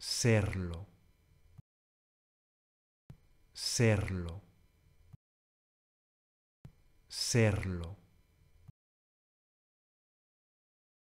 serlo, serlo, serlo.